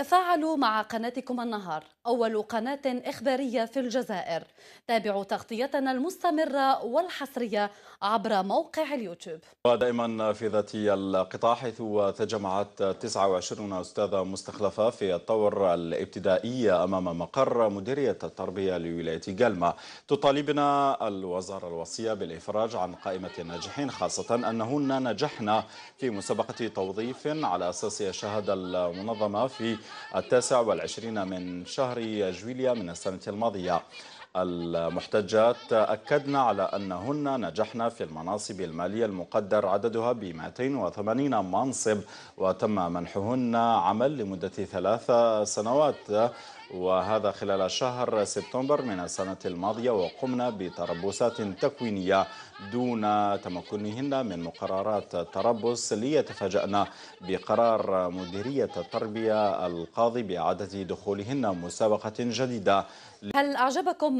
تفاعلوا مع قناتكم النهار أول قناة إخبارية في الجزائر تابعوا تغطيتنا المستمرة والحصرية عبر موقع اليوتيوب ودائما في ذات القطاع حيث تجمعت 29 أستاذة مستخلفة في الطور الابتدائي أمام مقر مديرية التربية لولاية جلمة تطالبنا الوزارة الوصية بالإفراج عن قائمة الناجحين خاصة أنهن نجحن في مسابقة توظيف على أساس شهد المنظمة في التاسع والعشرين من شهر جويليا من السنة الماضية المحتجات أكدنا على أنهن نجحن في المناصب المالية المقدر عددها ب 280 منصب وتم منحهن عمل لمدة ثلاث سنوات وهذا خلال شهر سبتمبر من السنة الماضية وقمنا بتربصات تكوينية دون تمكنهن من مقررات التربص ليتفاجأن بقرار مديرية التربية القاضي بإعادة دخولهن مسابقة جديدة هل أعجبكم